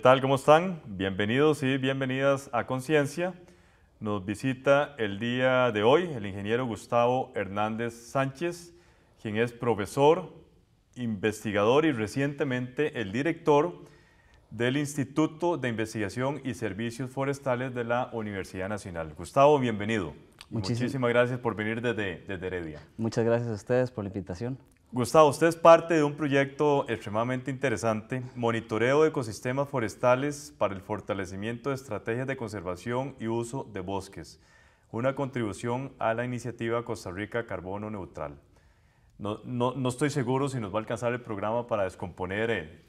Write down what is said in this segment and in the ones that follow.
¿Qué tal? ¿Cómo están? Bienvenidos y bienvenidas a Conciencia. Nos visita el día de hoy el ingeniero Gustavo Hernández Sánchez, quien es profesor, investigador y recientemente el director del Instituto de Investigación y Servicios Forestales de la Universidad Nacional. Gustavo, bienvenido. Muchísimas, gracias por venir desde, desde Heredia. Muchas gracias a ustedes por la invitación. Gustavo, usted es parte de un proyecto extremadamente interesante, monitoreo de ecosistemas forestales para el fortalecimiento de estrategias de conservación y uso de bosques, una contribución a la iniciativa Costa Rica Carbono Neutral. No, estoy seguro si nos va a alcanzar el programa para descomponer eh,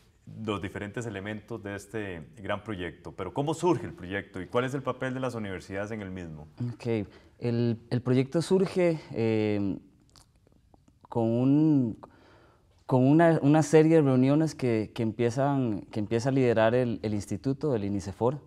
los diferentes elementos de este gran proyecto. Pero ¿cómo surge el proyecto y cuál es el papel de las universidades en el mismo? Ok, el, proyecto surge eh, con, con una, una, serie de reuniones que, que, empiezan, que empieza a liderar el, el instituto, el INICEFOR.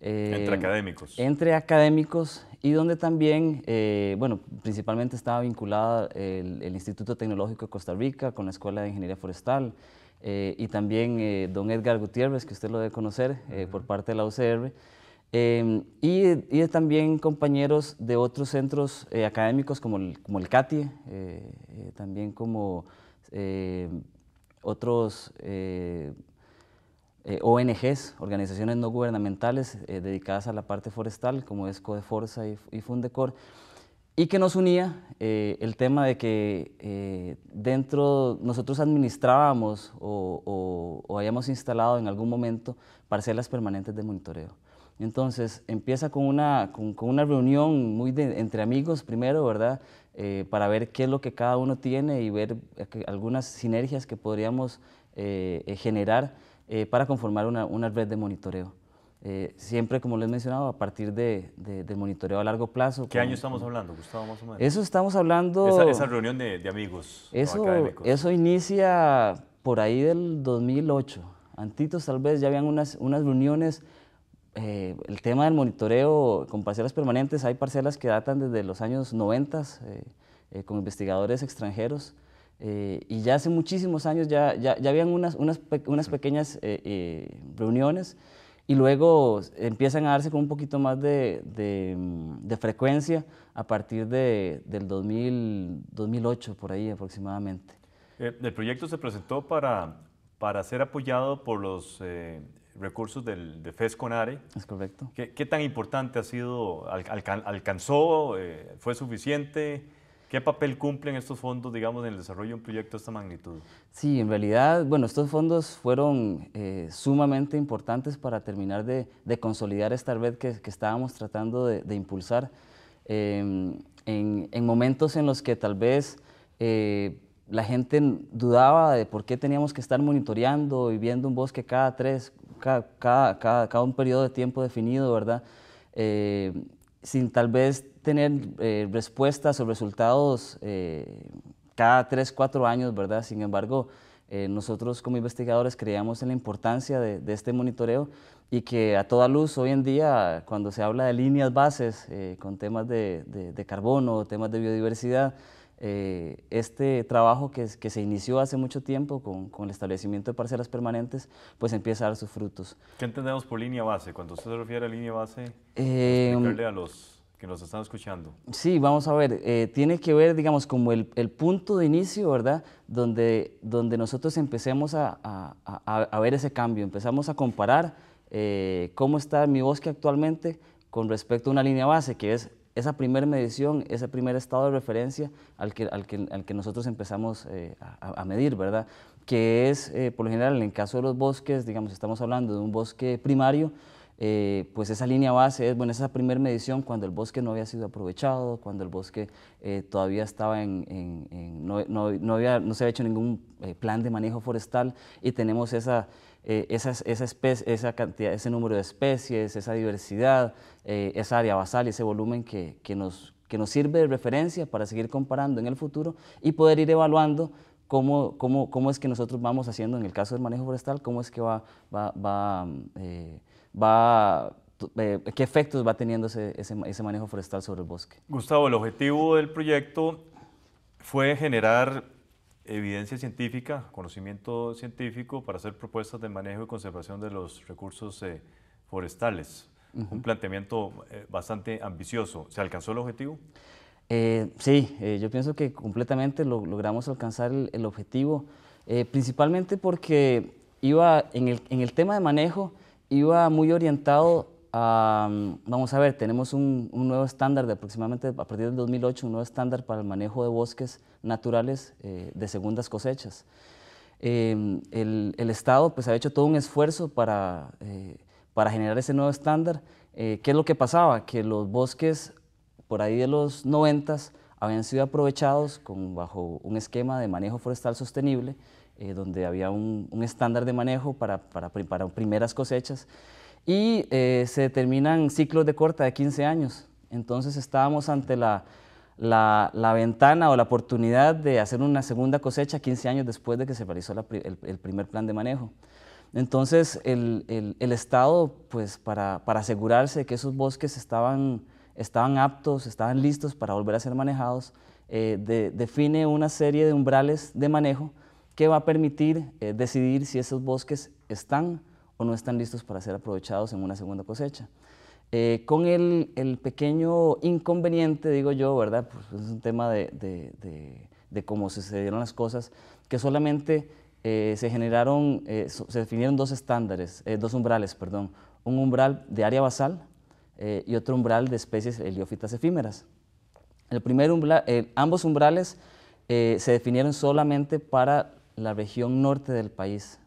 Eh, entre académicos. Entre académicos y donde también, eh, bueno, principalmente estaba vinculada el, el, Instituto Tecnológico de Costa Rica con la Escuela de Ingeniería Forestal eh, y también don Edgar Gutiérrez, que usted lo debe conocer por parte de la UCR. Em, y, también compañeros de otros centros eh, académicos como el, como el eh, eh, también como em, otros ONGs, organizaciones no gubernamentales dedicadas a la parte forestal, como es Codeforza y, y Fundecor, y que nos unía el tema de que dentro nosotros administrábamos o, hayamos o habíamos instalado en algún momento parcelas permanentes de monitoreo. Entonces empieza con una, con, una reunión muy entre amigos primero, ¿verdad? Eh, para ver qué es lo que cada uno tiene y ver eh, algunas sinergias que podríamos eh, generar para conformar una, una, red de monitoreo. siempre, como les mencionaba, a partir de, del monitoreo a largo plazo. ¿Qué año estamos hablando, Gustavo, más o menos? Eso estamos hablando... Esa, esa reunión de, amigos eso, Eso inicia por ahí del 2008. Antitos tal vez ya habían unas, unas reuniones eh, el tema del monitoreo con parcelas permanentes, hay parcelas que datan desde los años 90 eh, eh, con investigadores extranjeros y ya hace muchísimos años ya, ya, habían unas, unas, unas pequeñas reuniones y luego empiezan a darse con un poquito más de, de, frecuencia a partir de, del 2000, 2008, por ahí aproximadamente. el proyecto se presentó para, para ser apoyado por los recursos del, de FESCONARE. Es correcto. ¿Qué, tan importante ha sido? ¿Alcanzó? Eh, ¿Fue suficiente? ¿Qué papel cumplen estos fondos, digamos, en el desarrollo de un proyecto de esta magnitud? Sí, en realidad, bueno, estos fondos fueron eh, sumamente importantes para terminar de, consolidar esta red que, estábamos tratando de, impulsar. Eh, en, momentos en los que tal vez la gente dudaba de por qué teníamos que estar monitoreando y viendo un bosque cada tres, cada, un periodo de tiempo definido, ¿verdad? Eh, sin tal vez tener eh, respuestas o resultados eh, cada tres, cuatro años, ¿verdad? Sin embargo, nosotros como investigadores creíamos en la importancia de, este monitoreo y que a toda luz hoy en día, cuando se habla de líneas bases con temas de, de, de carbono, temas de biodiversidad, eh, este trabajo que, que, se inició hace mucho tiempo con, el establecimiento de parcelas permanentes, pues empieza a dar sus frutos. ¿Qué entendemos por línea base? Cuando usted se refiere a línea base, eh, a los que nos están escuchando. Sí, vamos a ver, eh, tiene que ver, digamos, como el, punto de inicio, ¿verdad? Donde, donde nosotros empecemos a, a, a ver ese cambio, empezamos a comparar eh, cómo está mi bosque actualmente con respecto a una línea base, que es esa primera medición, ese primer estado de referencia al que, al que, al que nosotros empezamos eh, a, medir, ¿verdad? Que es, eh, por lo general, en el caso de los bosques, digamos, estamos hablando de un bosque primario, eh, pues esa línea base es, bueno, esa primera medición cuando el bosque no había sido aprovechado, cuando el bosque todavía estaba en, no, no, no, había, no se había hecho ningún plan de manejo forestal y tenemos esa, eh, esa, especie, esa cantidad, ese número de especies, esa diversidad, eh, esa área basal, y ese volumen que, que, nos, que nos sirve de referencia para seguir comparando en el futuro y poder ir evaluando Cómo, cómo, cómo, es que nosotros vamos haciendo en el caso del manejo forestal, cómo es que va, va, va, eh, qué efectos va teniendo ese, ese, ese, manejo forestal sobre el bosque. Gustavo, el objetivo del proyecto fue generar evidencia científica, conocimiento científico para hacer propuestas de manejo y conservación de los recursos eh, forestales. Un planteamiento eh, bastante ambicioso. ¿Se alcanzó el objetivo? Eh, sí, yo pienso que completamente lo, logramos alcanzar el, el objetivo, principalmente porque iba en el, en el, tema de manejo iba muy orientado vamos a ver, tenemos un, nuevo estándar de aproximadamente a partir del 2008, un nuevo estándar para el manejo de bosques naturales eh, de segundas cosechas. Em, el, Estado pues, ha hecho todo un esfuerzo para, eh, para generar ese nuevo estándar. Eh, ¿Qué es lo que pasaba? Que los bosques por ahí de los 90 habían sido aprovechados con, bajo un esquema de manejo forestal sostenible, donde había un, un, estándar de manejo para, para, para primeras cosechas y eh, se determinan ciclos de corta de 15 años. Entonces estábamos ante la, la, ventana o la oportunidad de hacer una segunda cosecha 15 años después de que se realizó el, primer plan de manejo. Entonces el, el, Estado, pues para, para, asegurarse de que esos bosques estaban, estaban aptos, estaban listos para volver a ser manejados, eh, define una serie de umbrales de manejo que va a permitir eh, decidir si esos bosques están o no están listos para ser aprovechados en una segunda cosecha. Eh, con el, pequeño inconveniente, digo yo, ¿verdad? Pues, pues, es un tema de, de, de, de cómo sucedieron las cosas, que solamente eh, se generaron, eh, se definieron dos estándares, dos umbrales, perdón, un umbral de área basal y otro umbral de especies heliófitas efímeras. El primer ambos umbrales se definieron solamente para la región norte del país,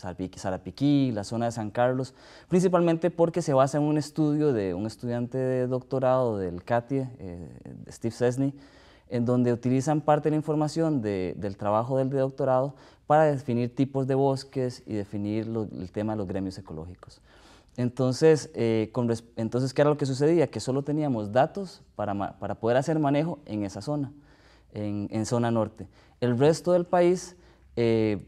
Sarapiquí, la zona de San Carlos, principalmente porque se basa en un estudio de un estudiante de doctorado del CATIE, eh, Steve Sesney, en donde utilizan parte de la información del trabajo del doctorado para definir tipos de bosques y definir el tema de los gremios ecológicos. Entonces, eh, entonces, ¿qué era lo que sucedía? Que solo teníamos datos para, poder hacer manejo en esa zona, en, zona norte. El resto del país... Eh,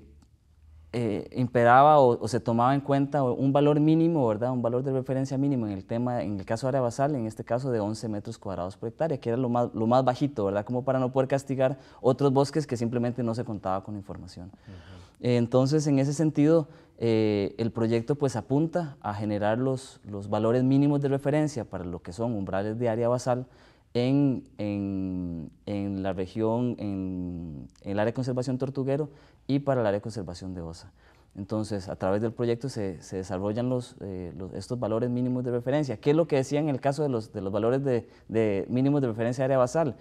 eh, imperaba o, se tomaba en cuenta un valor mínimo, ¿verdad? Un valor de referencia mínimo en el tema, en el caso de área basal, en este caso de 11 metros cuadrados por hectárea, que era lo más, bajito, ¿verdad? Como para no poder castigar otros bosques que simplemente no se contaba con información. Eh, entonces, en ese sentido, eh, el proyecto pues apunta a generar los valores mínimos de referencia para lo que son umbrales de área basal, en, en, en la región, en, el área de conservación tortuguero y para el área de conservación de osa. Entonces, a través del proyecto se, se desarrollan eh, los, estos valores mínimos de referencia. ¿Qué es lo que decía en el caso de los, de los valores de, de mínimos de referencia de área basal?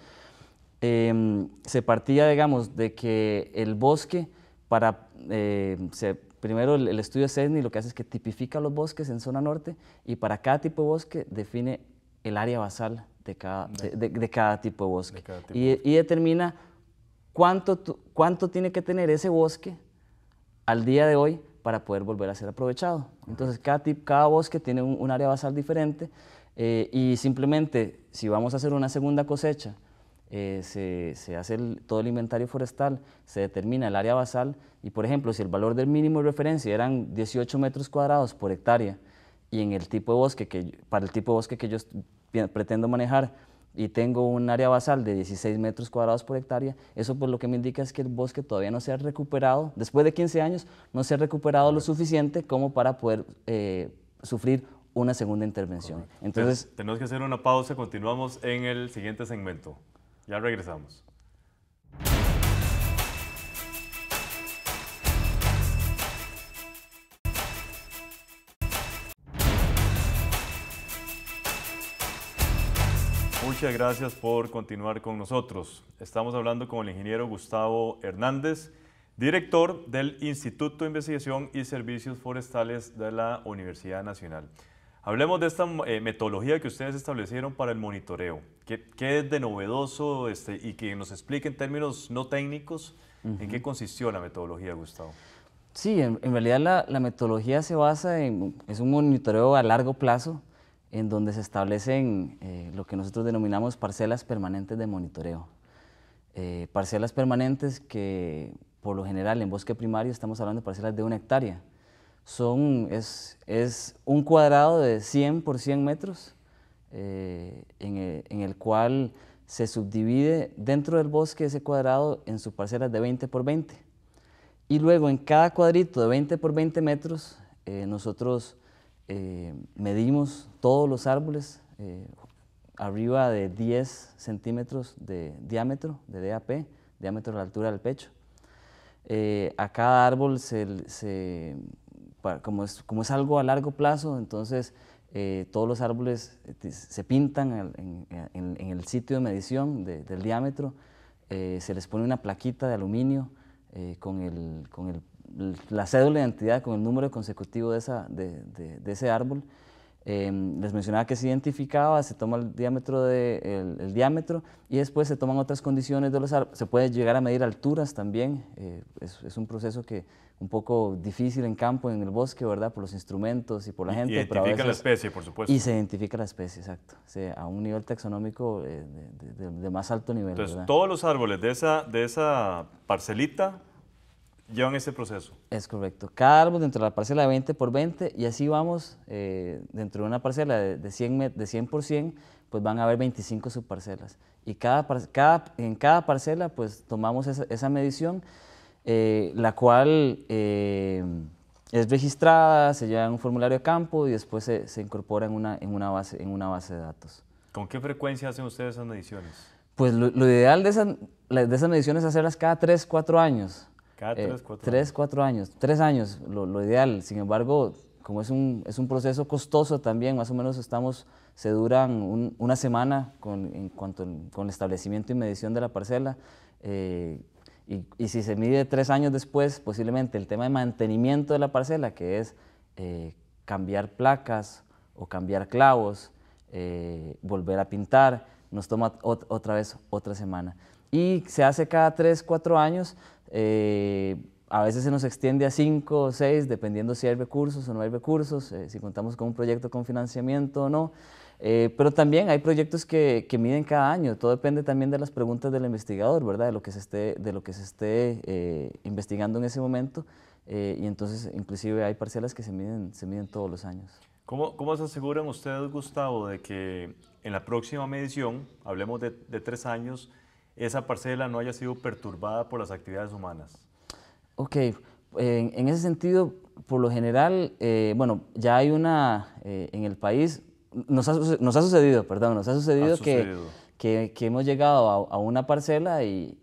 Em, se partía, digamos, de que el bosque, para, eh, primero el, el estudio CESNI lo que hace es que tipifica los bosques en zona norte y para cada tipo de bosque define el área basal de cada, de, cada tipo de bosque. y, determina cuánto, cuánto tiene que tener ese bosque al día de hoy para poder volver a ser aprovechado. Entonces, cada, cada bosque tiene un, área basal diferente eh, y simplemente, si vamos a hacer una segunda cosecha, eh, se, hace todo el inventario forestal, se determina el área basal y, por ejemplo, si el valor del mínimo de referencia eran 18 metros cuadrados por hectárea y en el tipo de bosque que, para el tipo de bosque que yo pretendo manejar y tengo un área basal de 16 metros cuadrados por hectárea, eso por lo que me indica es que el bosque todavía no se ha recuperado, después de 15 años, no se ha recuperado lo suficiente como para poder eh, sufrir una segunda intervención. Entonces, Entonces, tenemos que hacer una pausa, continuamos en el siguiente segmento. Ya regresamos. Muchas gracias por continuar con nosotros. Estamos hablando con el ingeniero Gustavo Hernández, director del Instituto de Investigación y Servicios Forestales de la Universidad Nacional. Hablemos de esta eh, metodología que ustedes establecieron para el monitoreo. ¿Qué, es de novedoso este, y que nos explique en términos no técnicos en qué consistió la metodología, Gustavo? Sí, en, realidad la, la, metodología se basa en, es un monitoreo a largo plazo en donde se establecen eh, lo que nosotros denominamos parcelas permanentes de monitoreo. Eh, parcelas permanentes que por lo general en bosque primario estamos hablando de parcelas de una hectárea. Son, es, es un cuadrado de 100 por 100 metros eh, en, el, en, el, cual se subdivide dentro del bosque ese cuadrado en sus parcelas de 20 por 20. Y luego en cada cuadrito de 20 por 20 metros nosotros eh, medimos todos los árboles eh, arriba de 10 centímetros de diámetro, de DAP, diámetro de la altura del pecho. Eh, a cada árbol, se, como, es, como, es, algo a largo plazo, entonces todos los árboles se pintan en, el sitio de medición del diámetro, se les pone una plaquita de aluminio con el, con el la cédula de identidad con el número consecutivo de, esa, de, de, ese árbol. Em, les mencionaba que se identificaba, se toma el diámetro, de, el, diámetro y después se toman otras condiciones de los árboles. Se puede llegar a medir alturas también, eh, es, un proceso que un poco difícil en campo, en el bosque, ¿verdad? Por los instrumentos y por la gente. Identifica pero identifica la especie, por supuesto. Y se identifica la especie, exacto. a un nivel taxonómico eh, de, más alto nivel. Entonces, todos los árboles de esa, de esa parcelita Llevan ese proceso. Es correcto. Cada árbol dentro de la parcela de 20 por 20 y así vamos, eh, dentro de una parcela de, 100, de 100 por 100, pues van a haber 25 subparcelas. Y cada, cada, en cada parcela pues tomamos esa, medición, eh, la cual eh, es registrada, se lleva en un formulario de campo y después se, incorpora en una, en, una base, en una base de datos. ¿Con qué frecuencia hacen ustedes esas mediciones? Pues lo, ideal de, de esas mediciones es hacerlas cada 3, 4 años cada eh, tres, cuatro tres, cuatro años. Tres años, lo, ideal. Sin embargo, como es un, es un proceso costoso también, más o menos estamos, se duran una semana con, en cuanto con el establecimiento y medición de la parcela. Eh, y, si se mide tres años después, posiblemente el tema de mantenimiento de la parcela, que es eh, cambiar placas o cambiar clavos, volver a pintar, nos toma otra vez otra semana y se hace cada tres, cuatro años, eh, a veces se nos extiende a 5 o 6, dependiendo si hay recursos o no hay recursos, eh, si contamos con un proyecto con financiamiento o no. Eh, pero también hay proyectos que, miden cada año, todo depende también de las preguntas del investigador, ¿verdad? De lo que se esté, de lo que se esté investigando en ese momento. y entonces, inclusive, hay parcelas que se miden, se miden todos los años. ¿Cómo, ¿Cómo, se aseguran ustedes, Gustavo, de que en la próxima medición, hablemos de, de tres años, esa parcela no haya sido perturbada por las actividades humanas. Ok, en ese sentido, por lo general, eh, bueno, ya hay una eh, en el país, nos ha, sucedido, perdón, nos ha sucedido, Que, que, hemos llegado a, una parcela y,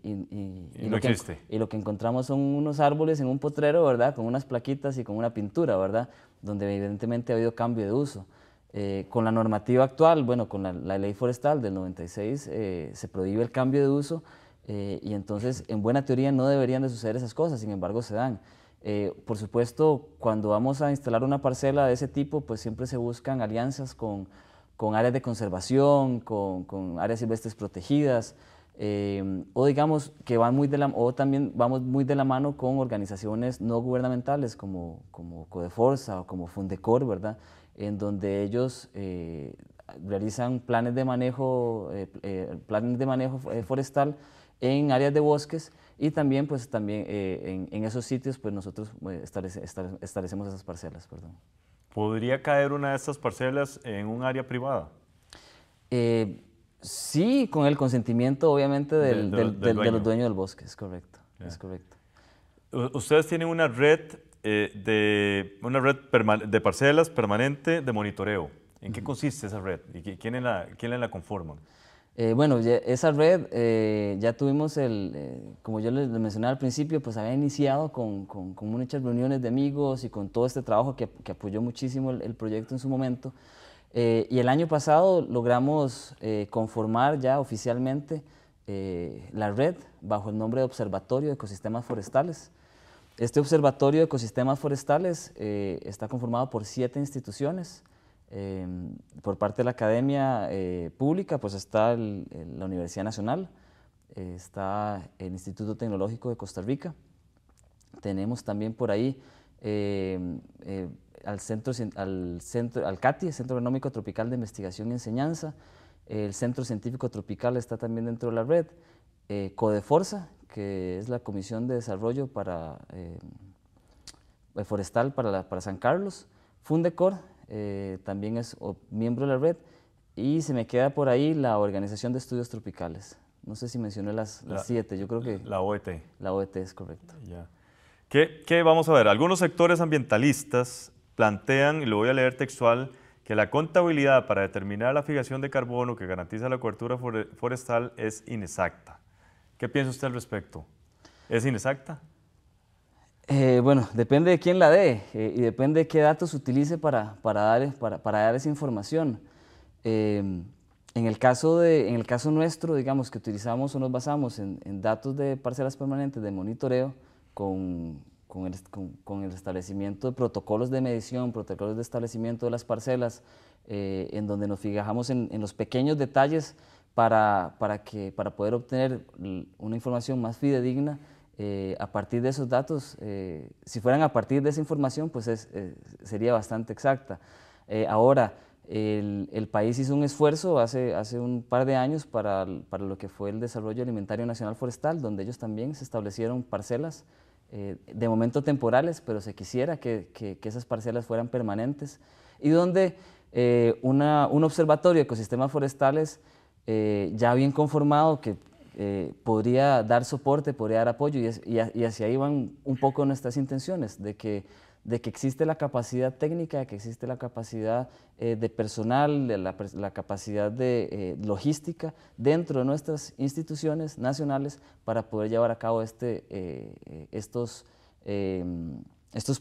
lo que, y lo que encontramos son unos árboles en un potrero, ¿verdad? Con unas plaquitas y con una pintura, ¿verdad? Donde evidentemente ha habido cambio de uso. Eh, con la normativa actual, bueno, con la, ley forestal del 96, eh, se prohíbe el cambio de uso eh, y entonces en buena teoría no deberían de suceder esas cosas, sin embargo se dan. por supuesto, cuando vamos a instalar una parcela de ese tipo, pues siempre se buscan alianzas con, áreas de conservación, con, áreas silvestres protegidas, o digamos que van muy de la, o también vamos muy de la mano con organizaciones no gubernamentales como, como Codeforza o como Fundecor, ¿verdad? en donde ellos eh, realizan planes de manejo, eh, eh, planes de manejo forestal en áreas de bosques y también, pues, también en, esos sitios, pues, nosotros establecemos esas parcelas, perdón. ¿Podría caer una de estas parcelas en un área privada? Sí, con el consentimiento, obviamente, del, de los dueños del bosque, es correcto, es correcto. Ustedes tienen una red eh, de una red de parcelas permanente de monitoreo. ¿En qué consiste esa red y quién la conforman? Eh, bueno, esa red eh, ya tuvimos, el, como yo les mencioné al principio, pues había iniciado con, con, muchas reuniones de amigos y con todo este trabajo que, apoyó muchísimo el, el, proyecto en su momento. y el año pasado logramos conformar ya oficialmente la red bajo el nombre de Observatorio de Ecosistemas Forestales. Este Observatorio de Ecosistemas Forestales eh, está conformado por siete instituciones. Eh, por parte de la Academia eh, Pública, pues está la Universidad Nacional, está el Instituto Tecnológico de Costa Rica. Tenemos también por ahí al, centro, al, centro, al CATI, el Centro Agronómico Tropical de Investigación y Enseñanza. El Centro Científico Tropical está también dentro de la red. Eh, Codeforza, que es la Comisión de Desarrollo para, eh, Forestal para, para, San Carlos. Fundecor eh, también es miembro de la red y se me queda por ahí la Organización de Estudios Tropicales. No sé si mencioné las, siete, yo creo que... La OET. La OET es correcto. Ya. ¿Qué, ¿Qué vamos a ver? Algunos sectores ambientalistas plantean, y lo voy a leer textual, que la contabilidad para determinar la fijación de carbono que garantiza la cobertura forestal es inexacta. ¿Qué piensa usted al respecto? ¿Es inexacta? Eh, bueno, depende de quién la dé eh, y depende de qué datos utilice para, para, dar, para, dar, esa información. Eh, en, el caso de, en el caso nuestro, digamos, que utilizamos o nos basamos en, datos de parcelas permanentes de monitoreo con, con, el, establecimiento de protocolos de medición, protocolos de establecimiento de las parcelas, en donde nos fijamos en, en los pequeños detalles para, para, que, para poder obtener una información más fidedigna eh, a partir de esos datos. Eh, si fueran a partir de esa información, pues es, eh, sería bastante exacta. ahora, el, país hizo un esfuerzo hace, hace un par de años para, para, lo que fue el desarrollo alimentario nacional forestal, donde ellos también se establecieron parcelas, de momento temporales, pero se quisiera que, que, esas parcelas fueran permanentes, y donde una, un observatorio de ecosistemas forestales eh, ya bien conformado que eh, podría dar soporte, podría dar apoyo y, y, hacia ahí van un poco nuestras intenciones, de que, existe la capacidad técnica, de que existe la capacidad eh, de personal, de la, capacidad de logística dentro de nuestras instituciones nacionales para poder llevar a cabo este, estos,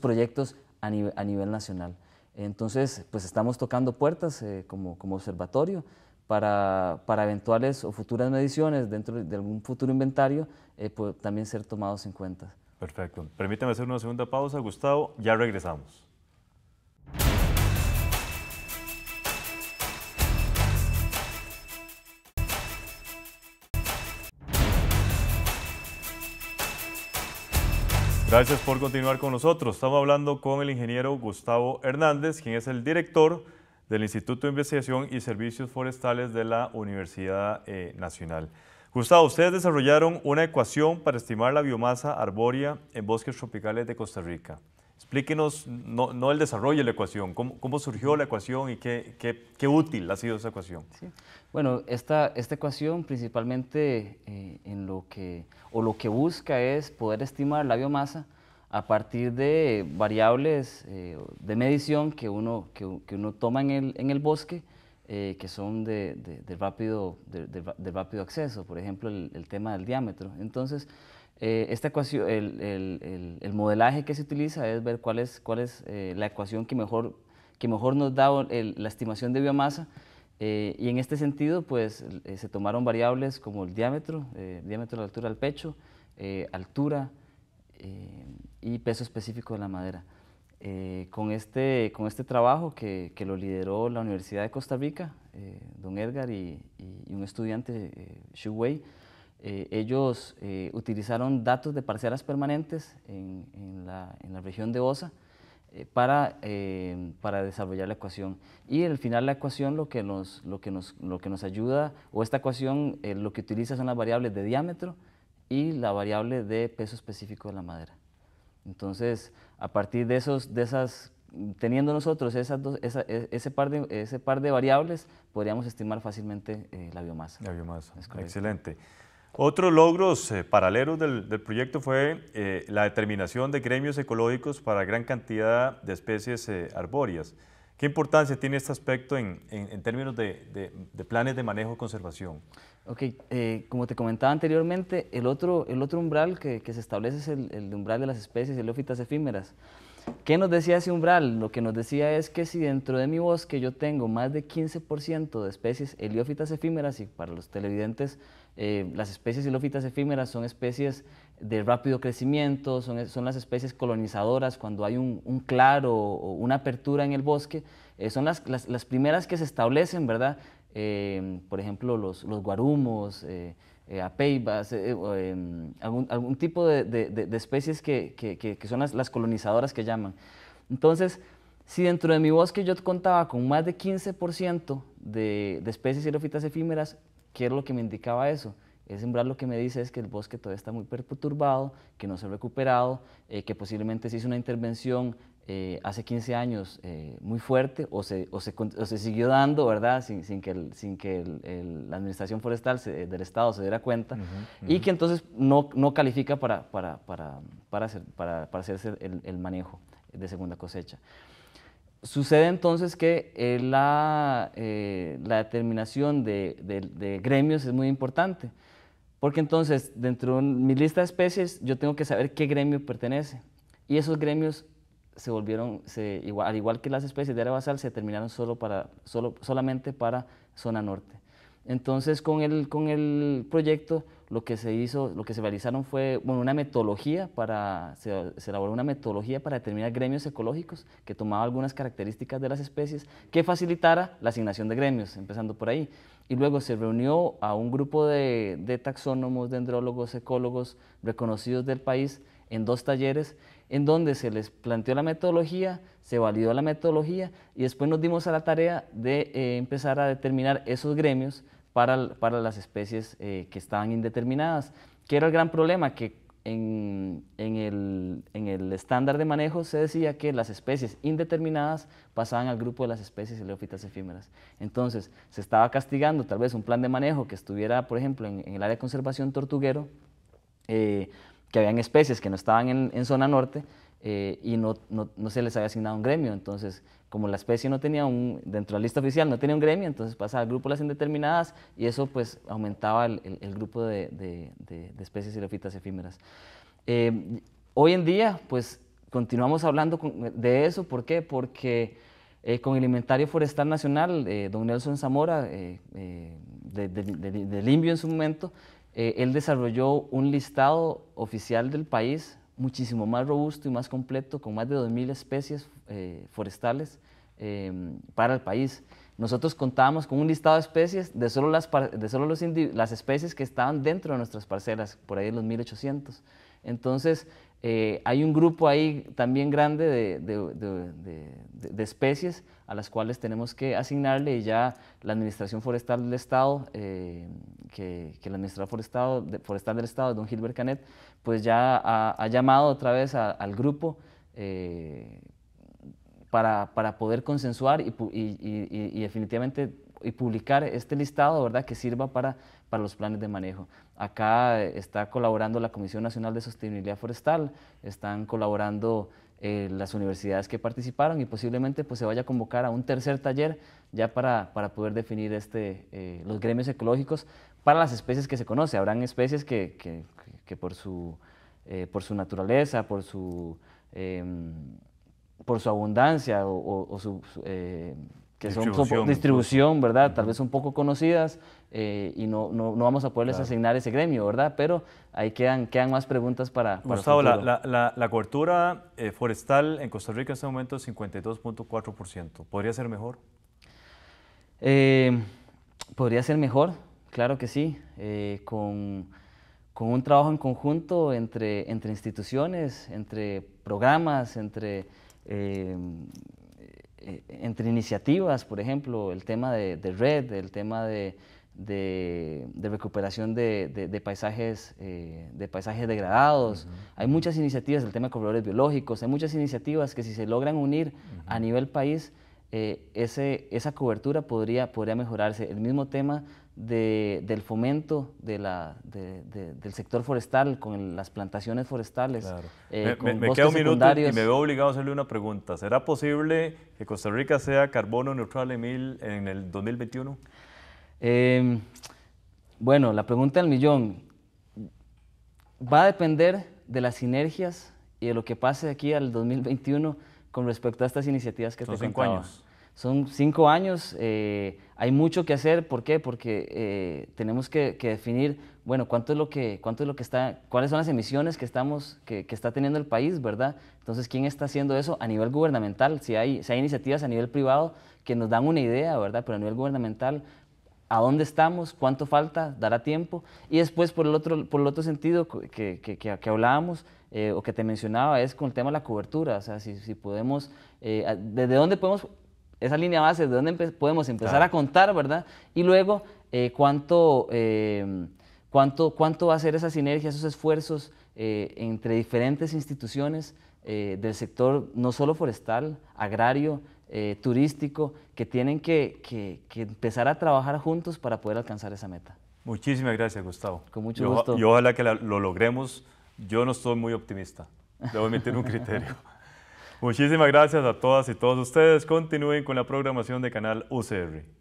proyectos a, nivel nacional. Entonces, pues estamos tocando puertas como observatorio para, para eventuales o futuras mediciones dentro de algún futuro inventario, eh, pues, también ser tomados en cuenta. Perfecto. Permítame hacer una segunda pausa, Gustavo. Ya regresamos. Gracias por continuar con nosotros. Estamos hablando con el ingeniero Gustavo Hernández, quien es el director del Instituto de Investigación y Servicios Forestales de la Universidad eh, Nacional. Gustavo, ustedes desarrollaron una ecuación para estimar la biomasa arbórea en bosques tropicales de Costa Rica. Explíquenos, no, el desarrollo de la ecuación, cómo, surgió la ecuación y qué, útil ha sido esa ecuación. Bueno, esta, esta ecuación principalmente eh, en lo que, o lo que busca es poder estimar la biomasa a partir de variables eh, de medición que uno, que, uno toma en el, en el bosque, eh, que son de, rápido, de, rápido acceso, por ejemplo, el, tema del diámetro. Entonces, eh, esta ecuación, el, el, el, modelaje que se utiliza es ver cuál es, cuál es la ecuación que mejor, que mejor nos da la estimación de biomasa. y en este sentido, pues, se tomaron variables como el diámetro, diámetro de la altura al pecho, altura, eh, y peso específico de la madera. Eh, con, este, con este trabajo que, que, lo lideró la Universidad de Costa Rica, eh, don Edgar y, un estudiante, eh, Shuwei, ellos utilizaron datos de parcelas permanentes en, la, en la, región de Osa para, para desarrollar la ecuación. Y al final la ecuación lo que nos, lo que nos, lo que nos ayuda, o esta ecuación lo que utiliza son las variables de diámetro, y la variable de peso específico de la madera. Entonces, a partir de, esos, de esas, teniendo nosotros esas dos, e, ese, par de, ese par de variables, podríamos estimar fácilmente eh, la biomasa. La biomasa, excelente. Otro logros paralelo eh, paralelos del, proyecto fue eh, la determinación de gremios ecológicos para gran cantidad de especies arbóreas. ¿Qué importancia tiene este aspecto en, términos de, de, planes de manejo y conservación? Ok, eh, como te comentaba anteriormente, el otro, el otro umbral que, se establece es el, umbral de las especies heliófitas efímeras. ¿Qué nos decía ese umbral? Lo que nos decía es que si dentro de mi bosque yo tengo más de 15% de especies heliófitas efímeras, y para los televidentes eh, las especies heliófitas efímeras son especies de rápido crecimiento, son, son las especies colonizadoras cuando hay un, claro o una apertura en el bosque, eh, son las, las, primeras que se establecen, ¿verdad? Em, por ejemplo, los, los guarumos, eh, eh apeibas, eh, eh, em, algún, algún, tipo de, de, especies que, que, que son las, colonizadoras que llaman. Entonces, si dentro de mi bosque yo contaba con más de 15% de, de especies xerófitas efímeras, ¿qué es lo que me indicaba eso? en sembrar lo que me dice es que el bosque todavía está muy perturbado, que no se ha recuperado, que posiblemente se hizo una intervención eh, hace 15 años eh, muy fuerte o se, siguió dando, ¿verdad? Sin, que, sin que la Administración Forestal del Estado se diera cuenta y que entonces no, no califica para, para, hacer, para, hacerse el, manejo de segunda cosecha. Sucede entonces que eh, la, la, determinación de, gremios es muy importante, porque entonces dentro de mi lista de especies yo tengo que saber qué gremio pertenece y esos gremios se volvieron, al igual que las especies de área basal, se terminaron solo para, solo, solamente para zona norte. Entonces, con el, con el proyecto, lo que se hizo, lo que se realizaron fue una metodología para, se, elaboró una metodología para determinar gremios ecológicos que tomaba algunas características de las especies que facilitara la asignación de gremios, empezando por ahí y luego se reunió a un grupo de, de, taxónomos, dendrólogos, ecólogos reconocidos del país en dos talleres en donde se les planteó la metodología, se validó la metodología y después nos dimos a la tarea de eh, empezar a determinar esos gremios para, las especies eh, que estaban indeterminadas, que era el gran problema, que en, el, estándar de manejo se decía que las especies indeterminadas pasaban al grupo de las especies helófitas efímeras. Entonces, se estaba castigando tal vez un plan de manejo que estuviera, por ejemplo, en, el área de conservación tortuguero, eh, que habían especies que no estaban en zona norte, eh, y no, no, no, se les había asignado un gremio. Entonces, como la especie no tenía un, dentro de la lista oficial no tenía un gremio, entonces pasaba al grupo de las indeterminadas y eso pues aumentaba el, el, grupo de, de, de, de especies xerofitas efímeras. Eh, hoy en día pues continuamos hablando de eso, ¿por qué? Porque eh, con el Inventario Forestal Nacional, don Nelson Zamora, del Limbio en su momento, él desarrolló un listado oficial del país muchísimo más robusto y más completo, con más de 2.000 especies eh, forestales em, para el país. Nosotros contábamos con un listado de especies de solo, las, de las especies que estaban dentro de nuestras parcelas, por ahí los 1.800. Entonces, eh, hay un grupo ahí también grande de, especies a las cuales tenemos que asignarle y ya la Administración Forestal del Estado, eh, que, que, la Administración Forestal, del Estado, don Gilbert Canet, pues ya ha, llamado otra vez al grupo eh, para, poder consensuar y definitivamente y publicar este listado, ¿verdad? Que sirva para, para los planes de manejo. Acá está colaborando la Comisión Nacional de Sostenibilidad Forestal, están colaborando eh, las universidades que participaron y posiblemente pues, se vaya a convocar a un tercer taller ya para, poder definir este, eh, los gremios ecológicos para las especies que se conoce. Habrán especies que, por, su, eh, por su naturaleza, por su, em, por su abundancia o, o su, que son, distribución, ¿verdad? Tal vez un poco conocidas eh, y no, vamos a poderles asignar ese gremio, ¿verdad? Pero ahí quedan, quedan más preguntas para... Gustavo, la, cobertura eh, forestal en Costa Rica en este momento es 52.4%. ¿Podría ser mejor? Eh, podría ser mejor, claro que sí, con, un trabajo en conjunto entre, entre instituciones, entre programas, entre eh, entre iniciativas, por ejemplo, el tema de, red, el tema de, recuperación de, paisajes, eh, de paisajes degradados. Hay muchas iniciativas, el tema de corredores biológicos, hay muchas iniciativas que si se logran unir a nivel país, eh, esa cobertura podría, podría mejorarse. El mismo tema del fomento del sector forestal, con las plantaciones forestales. Eh, me, un minuto y me veo obligado a hacerle una pregunta. ¿Será posible que Costa Rica sea carbono neutral en, mil, en el 2021? Em, bueno, la pregunta del millón. Va a depender de las sinergias y de lo que pase aquí al 2021 con respecto a estas iniciativas que Son te cinco años. Son cinco años, eh, hay mucho que hacer, ¿por qué? Porque eh, tenemos que, definir, bueno, cuánto es lo que, cuánto es lo que está, cuáles son las emisiones que estamos, que, que, está teniendo el país, ¿verdad? Entonces, ¿quién está haciendo eso a nivel gubernamental? Si hay, si hay iniciativas a nivel privado que nos dan una idea, ¿verdad? Pero a nivel gubernamental, a dónde estamos, cuánto falta, dará tiempo. Y después, por el otro, por el otro sentido que, que, hablábamos eh, o que te mencionaba, es con el tema de la cobertura. O sea, si, podemos, desde dónde podemos esa línea base, de dónde podemos empezar a contar, ¿verdad? Y luego, eh, cuánto, eh, cuánto, cuánto va a ser esa sinergia, esos esfuerzos eh, entre diferentes instituciones del sector, no solo forestal, agrario, turístico, que tienen que, que, que, empezar a trabajar juntos para poder alcanzar esa meta. Muchísimas gracias, Gustavo. Con mucho gusto. Y ojalá que lo logremos. Yo no estoy muy optimista. Debo emitir un criterio. Muchísimas gracias a todas y todos ustedes. Continúen con la programación de Canal UCR.